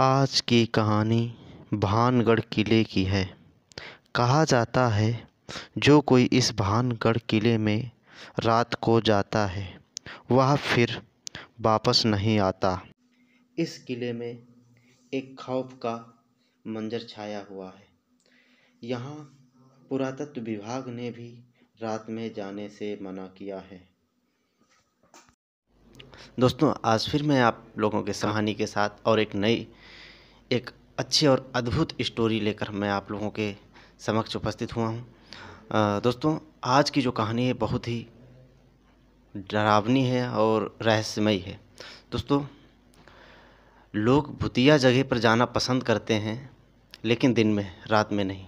आज की कहानी भानगढ़ किले की है कहा जाता है जो कोई इस भानगढ़ किले में रात को जाता है वह फिर वापस नहीं आता इस किले में एक खौफ का मंजर छाया हुआ है यहाँ पुरातत्व विभाग ने भी रात में जाने से मना किया है दोस्तों आज फिर मैं आप लोगों के कहानी के साथ और एक नई एक अच्छी और अद्भुत स्टोरी लेकर मैं आप लोगों के समक्ष उपस्थित हुआ हूँ दोस्तों आज की जो कहानी है बहुत ही डरावनी है और रहस्यमयी है दोस्तों लोग भुतिया जगह पर जाना पसंद करते हैं लेकिन दिन में रात में नहीं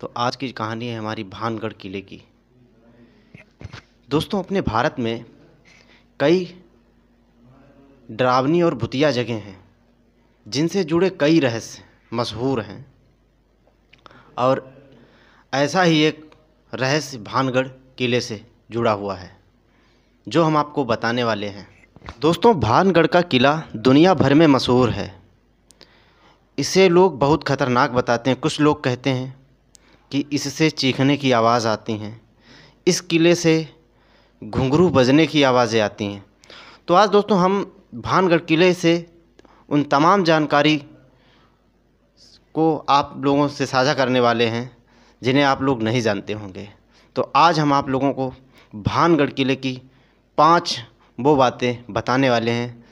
तो आज की कहानी है हमारी भानगढ़ किले की दोस्तों अपने भारत में कई डरावनी और भुतिया जगह हैं जिनसे जुड़े कई रहस्य मशहूर हैं और ऐसा ही एक रहस्य भानगढ़ किले से जुड़ा हुआ है जो हम आपको बताने वाले हैं दोस्तों भानगढ़ का किला दुनिया भर में मशहूर है इसे लोग बहुत ख़तरनाक बताते हैं कुछ लोग कहते हैं कि इससे चीखने की आवाज़ आती हैं इस किले से घुंघरू बजने की आवाज़ें आती हैं तो आज दोस्तों हम भानगढ़ किले से उन तमाम जानकारी को आप लोगों से साझा करने वाले हैं जिन्हें आप लोग नहीं जानते होंगे तो आज हम आप लोगों को भानगढ़ किले की पांच वो बातें बताने वाले हैं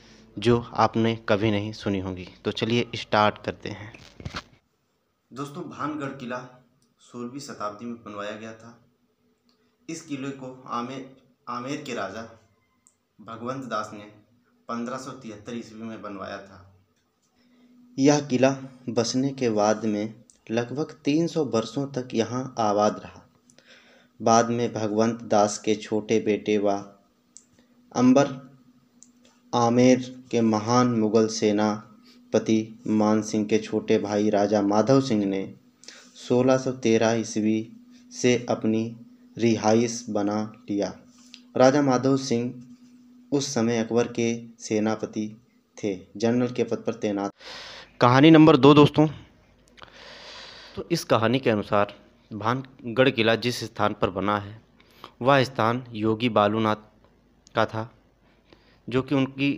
जो आपने कभी नहीं सुनी होंगी तो चलिए स्टार्ट करते हैं दोस्तों भानगढ़ किला सोलहवीं शताब्दी में बनवाया गया था इस किले को आमेर आमेर के राजा भगवंत दास ने पंद्रह ईस्वी में बनवाया था यह किला बसने के बाद में लगभग 300 वर्षों तक यहाँ आबाद रहा बाद में भगवंत दास के छोटे बेटे व अंबर आमेर के महान मुगल सेनापति मान सिंह के छोटे भाई राजा माधव सिंह ने 1613 ईस्वी से अपनी रिहाइश बना लिया राजा माधव सिंह उस समय अकबर के सेनापति थे जनरल के पद पर तैनात कहानी नंबर दो दोस्तों तो इस कहानी के अनुसार भानगढ़ किला जिस स्थान पर बना है वह स्थान योगी बालूनाथ का था जो कि उनकी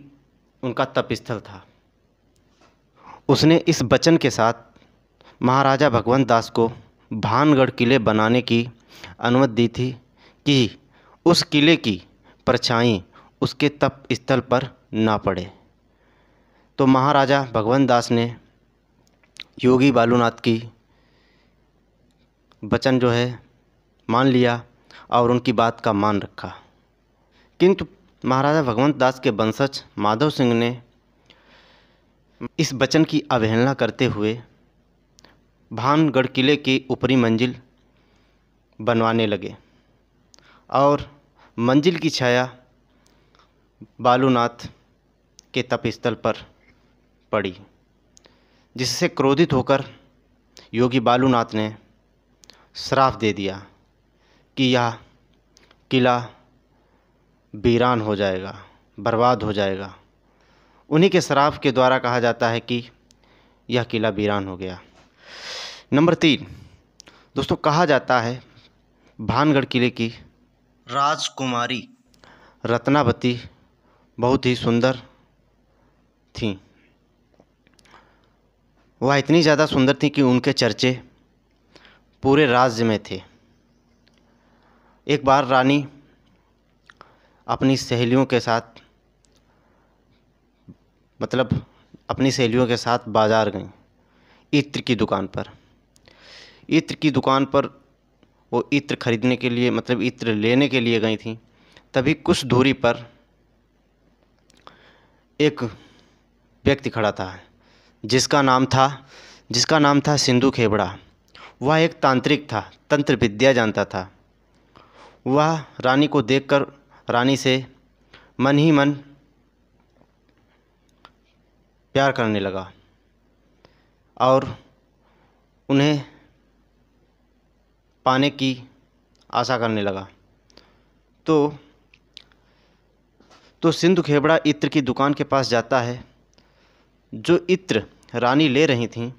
उनका तपस्थल था उसने इस वचन के साथ महाराजा भगवंत दास को भानगढ़ किले बनाने की अनुमति दी थी कि उस किले की परछाई उसके तप स्थल पर ना पड़े तो महाराजा भगवंत दास ने योगी बालूनाथ की वचन जो है मान लिया और उनकी बात का मान रखा किंतु महाराजा भगवंत दास के वंशज माधव सिंह ने इस वचन की अवहेलना करते हुए भानगढ़ किले की ऊपरी मंजिल बनवाने लगे और मंजिल की छाया बालूनाथ के तपस्थल पर पड़ी जिससे क्रोधित होकर योगी बालूनाथ ने श्राप दे दिया कि यह किला वीरान हो जाएगा बर्बाद हो जाएगा उन्हीं के श्राफ के द्वारा कहा जाता है कि यह किला वीरान हो गया नंबर तीन दोस्तों कहा जाता है भानगढ़ किले की राजकुमारी रत्नावती बहुत ही सुंदर थी वह इतनी ज़्यादा सुंदर थी कि उनके चर्चे पूरे राज्य में थे एक बार रानी अपनी सहेलियों के साथ मतलब अपनी सहेलियों के साथ बाज़ार गई इत्र की दुकान पर इत्र की दुकान पर वो इत्र खरीदने के लिए मतलब इत्र लेने के लिए गई थी तभी कुछ दूरी पर एक व्यक्ति खड़ा था जिसका नाम था जिसका नाम था सिंधु खेबड़ा वह एक तांत्रिक था तंत्र विद्या जानता था वह रानी को देखकर रानी से मन ही मन प्यार करने लगा और उन्हें पाने की आशा करने लगा तो तो सिंधु खेबड़ा इत्र की दुकान के पास जाता है जो इत्र रानी ले रही थी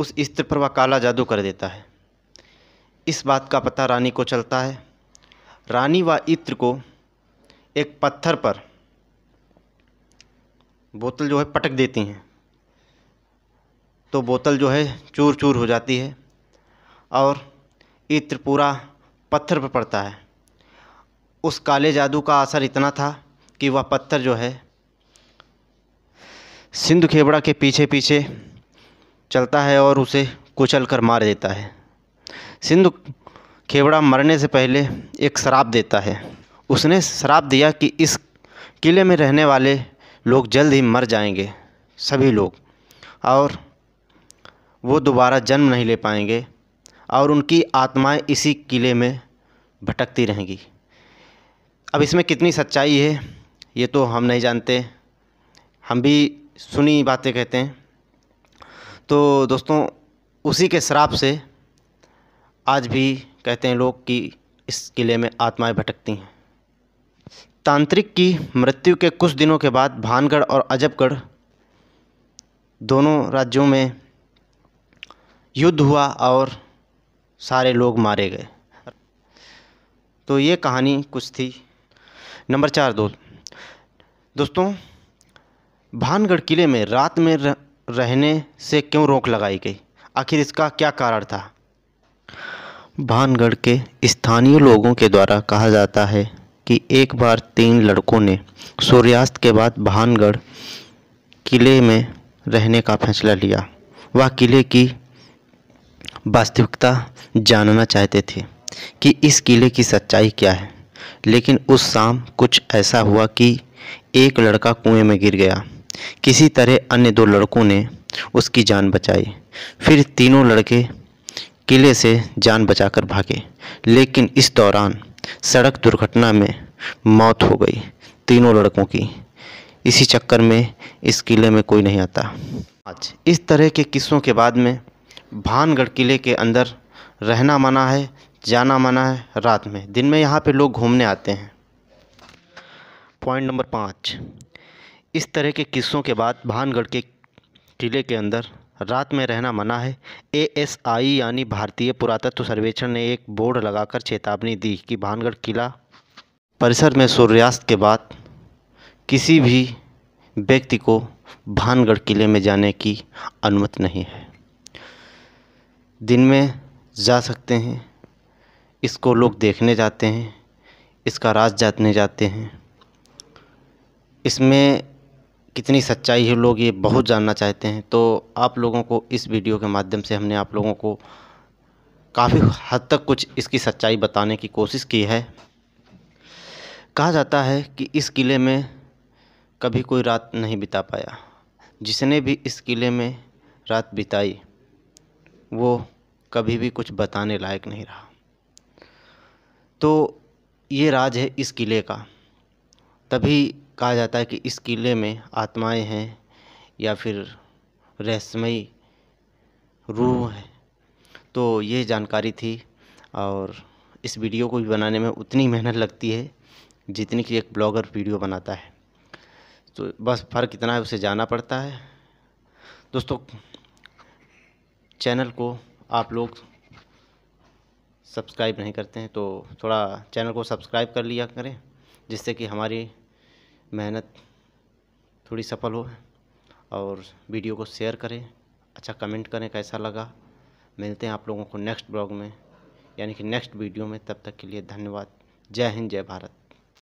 उस इत्र पर वह काला जादू कर देता है इस बात का पता रानी को चलता है रानी व इत्र को एक पत्थर पर बोतल जो है पटक देती हैं तो बोतल जो है चूर चूर हो जाती है और इत्र पूरा पत्थर पर पड़ता है उस काले जादू का असर इतना था कि वह पत्थर जो है सिंधु खेबड़ा के पीछे पीछे चलता है और उसे कुचल कर मार देता है सिंधु खेबड़ा मरने से पहले एक शराब देता है उसने श्राप दिया कि इस किले में रहने वाले लोग जल्द ही मर जाएंगे सभी लोग और वो दोबारा जन्म नहीं ले पाएंगे और उनकी आत्माएं इसी किले में भटकती रहेंगी अब इसमें कितनी सच्चाई है ये तो हम नहीं जानते हम भी सुनी बातें कहते हैं तो दोस्तों उसी के शराब से आज भी कहते हैं लोग कि इस किले में आत्माएं भटकती हैं तांत्रिक की मृत्यु के कुछ दिनों के बाद भानगढ़ और अजबगढ़ दोनों राज्यों में युद्ध हुआ और सारे लोग मारे गए तो ये कहानी कुछ थी नंबर चार दोस्त दोस्तों भानगढ़ किले में रात में रहने से क्यों रोक लगाई गई आखिर इसका क्या कारण था भानगढ़ के स्थानीय लोगों के द्वारा कहा जाता है कि एक बार तीन लड़कों ने सूर्यास्त के बाद भानगढ़ किले में रहने का फैसला लिया वह किले की वास्तविकता जानना चाहते थे कि इस किले की सच्चाई क्या है लेकिन उस शाम कुछ ऐसा हुआ कि एक लड़का कुएं में गिर गया किसी तरह अन्य दो लड़कों ने उसकी जान बचाई फिर तीनों लड़के किले से जान बचाकर भागे लेकिन इस दौरान सड़क दुर्घटना में मौत हो गई तीनों लड़कों की इसी चक्कर में इस किले में कोई नहीं आता आज इस तरह के किस्सों के बाद में भानगढ़ किले के अंदर रहना मना है जाना माना है रात में दिन में यहाँ पे लोग घूमने आते हैं पॉइंट नंबर पाँच इस तरह के किस्सों के बाद भानगढ़ के किले के अंदर रात में रहना मना है एएसआई यानी भारतीय पुरातत्व सर्वेक्षण ने एक बोर्ड लगाकर चेतावनी दी कि भानगढ़ किला परिसर में सूर्यास्त के बाद किसी भी व्यक्ति को भानगढ़ किले में जाने की अनुमति नहीं है दिन में जा सकते हैं इसको लोग देखने जाते हैं इसका राज जानने जाते हैं इसमें कितनी सच्चाई है लोग ये बहुत जानना चाहते हैं तो आप लोगों को इस वीडियो के माध्यम से हमने आप लोगों को काफ़ी हद तक कुछ इसकी सच्चाई बताने की कोशिश की है कहा जाता है कि इस किले में कभी कोई रात नहीं बिता पाया जिसने भी इस किले में रात बिताई वो कभी भी कुछ बताने लायक नहीं रहा तो ये राज है इस किले का तभी कहा जाता है कि इस किले में आत्माएँ हैं या फिर रहस्यमयी रूह हम्म। है तो ये जानकारी थी और इस वीडियो को भी बनाने में उतनी मेहनत लगती है जितनी कि एक ब्लॉगर वीडियो बनाता है तो बस फ़र्क इतना है उसे जाना पड़ता है दोस्तों चैनल को आप लोग सब्सक्राइब नहीं करते हैं तो थोड़ा चैनल को सब्सक्राइब कर लिया करें जिससे कि हमारी मेहनत थोड़ी सफल हो और वीडियो को शेयर करें अच्छा कमेंट करें कैसा लगा मिलते हैं आप लोगों को नेक्स्ट ब्लॉग में यानी कि नेक्स्ट वीडियो में तब तक के लिए धन्यवाद जय हिंद जय भारत